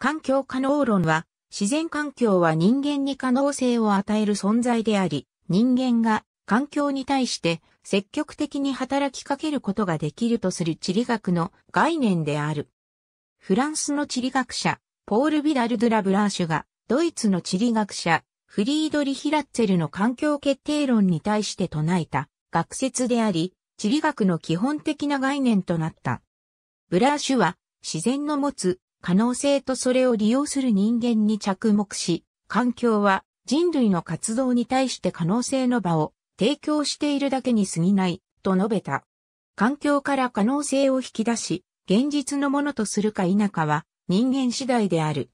環境可能論は、自然環境は人間に可能性を与える存在であり、人間が環境に対して積極的に働きかけることができるとする地理学の概念である。フランスの地理学者、ポール・ビダル・ドゥ・ラ・ブラーシュが、ドイツの地理学者、フリードリヒ・ラッツェルの環境決定論に対して唱えた学説であり、地理学の基本的な概念となった。ブラーシュは、自然の持つ可能性とそれを利用する人間に着目し、環境は人類の活動に対して可能性の場を提供しているだけに過ぎない、と述べた。環境から可能性を引き出し、現実のものとするか否かは人間次第である。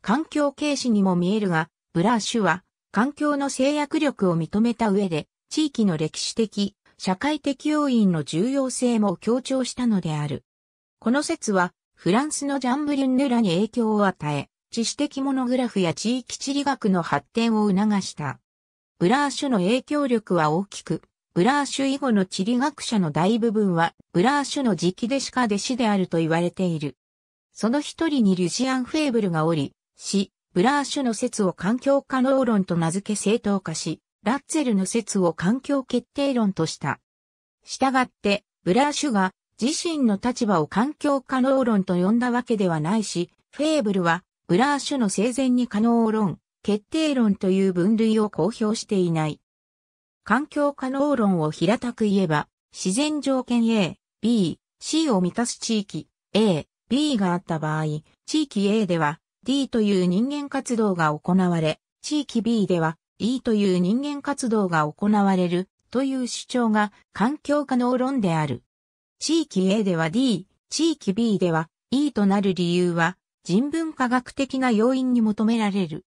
環境軽視にも見えるが、ブラーシュは環境の制約力を認めた上で、地域の歴史的、社会的要因の重要性も強調したのである。この説はフランスのジャンブリュンヌらに影響を与え、知識的モノグラフや地域地理学の発展を促した。ブラーシュの影響力は大きく、ブラーシュ以後の地理学者の大部分は、ブラーシュの直弟子か弟子であると言われている。その一人にルジアン・フェーブルがおり、し、ブラーシュの説を環境可能論と名付け正当化し、ラッツェルの説を環境決定論とした。したがって、ブラーシュが自身の立場を環境可能論と呼んだわけではないし、フェーブルは、ブラーシュの生前に可能論、決定論という分類を公表していない。環境可能論を平たく言えば、自然条件 A、B、C を満たす地域 A、B があった場合、地域 A では D という人間活動が行われ、地域 B では E という人間活動が行われるという主張が環境可能論である。地域 A では D、地域 B では E となる理由は人文科学的な要因に求められる。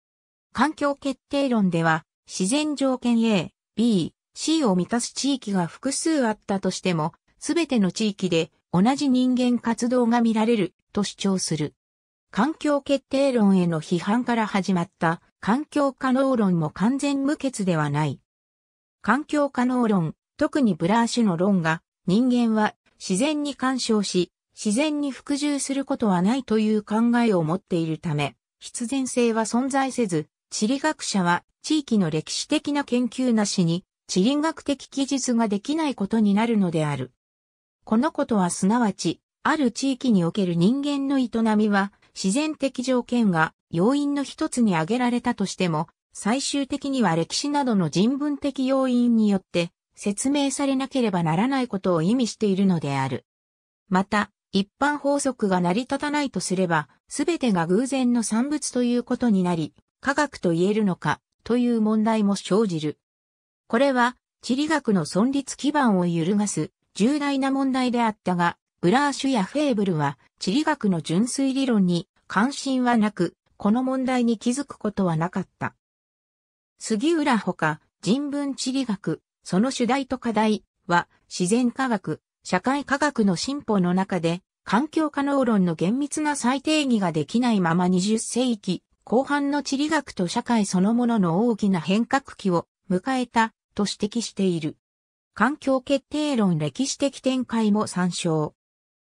環境決定論では自然条件 A、B、C を満たす地域が複数あったとしても、すべての地域で同じ人間活動が見られると主張する。環境決定論への批判から始まった環境可能論も完全無欠ではない。環境可能論、特にブラーシュの論が人間は自然に干渉し、自然に服従することはないという考えを持っているため、必然性は存在せず、地理学者は地域の歴史的な研究なしに、地理学的記述ができないことになるのである。このことはすなわち、ある地域における人間の営みは、自然的条件が要因の一つに挙げられたとしても、最終的には歴史などの人文的要因によって説明されなければならないことを意味しているのである。また、一般法則が成り立たないとすれば、すべてが偶然の産物ということになり、科学と言えるのか、という問題も生じる。これは、地理学の存立基盤を揺るがす重大な問題であったが、ブラーシュやフェーブルは、地理学の純粋理論に関心はなく、この問題に気づくことはなかった。杉浦ほか、人文地理学、その主題と課題は自然科学、社会科学の進歩の中で環境可能論の厳密な再定義ができないまま20世紀後半の地理学と社会そのものの大きな変革期を迎えたと指摘している。環境決定論歴史的展開も参照。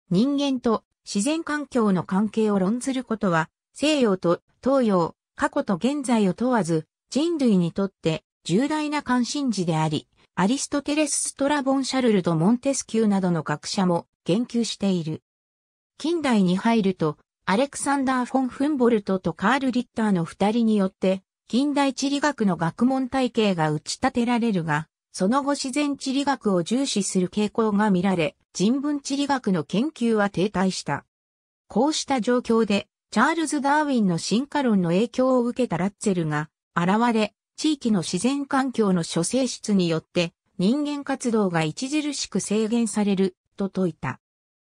人間と自然環境の関係を論ずることは西洋と東洋、過去と現在を問わず人類にとって重大な関心事であり、アリストテレス・ストラボン・シャルルド・モンテスキューなどの学者も言及している。近代に入ると、アレクサンダー・フォン・フンボルトとカール・リッターの二人によって、近代地理学の学問体系が打ち立てられるが、その後自然地理学を重視する傾向が見られ、人文地理学の研究は停滞した。こうした状況で、チャールズ・ダーウィンの進化論の影響を受けたラッツェルが、現れ、地域の自然環境の諸性質によって人間活動が著しく制限されると説いた。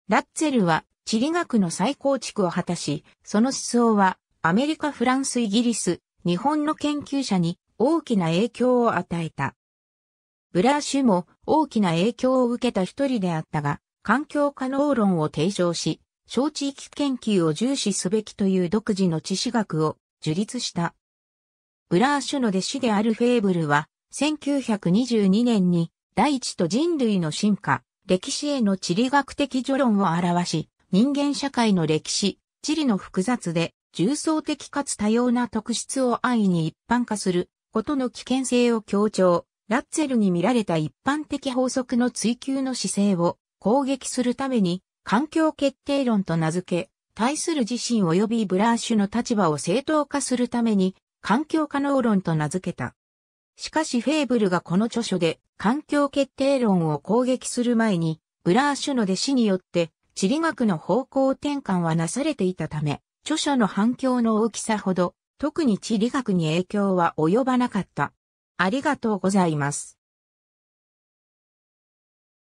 ラッツェルは地理学の再構築を果たし、その思想はアメリカ、フランス、イギリス、日本の研究者に大きな影響を与えた。ブラーシュも大きな影響を受けた一人であったが、環境可能論を提唱し、小地域研究を重視すべきという独自の知識学を樹立した。ブラーシュの弟子であるフェーブルは、1922年に、大地と人類の進化、歴史への地理学的序論を表し、人間社会の歴史、地理の複雑で、重層的かつ多様な特質を安易に一般化することの危険性を強調、ラッツェルに見られた一般的法則の追求の姿勢を攻撃するために、環境決定論と名付け、対する自身及びブラーシュの立場を正当化するために、環境可能論と名付けた。しかしフェーブルがこの著書で環境決定論を攻撃する前に、ブラーシュの弟子によって地理学の方向転換はなされていたため、著書の反響の大きさほど、特に地理学に影響は及ばなかった。ありがとうございます。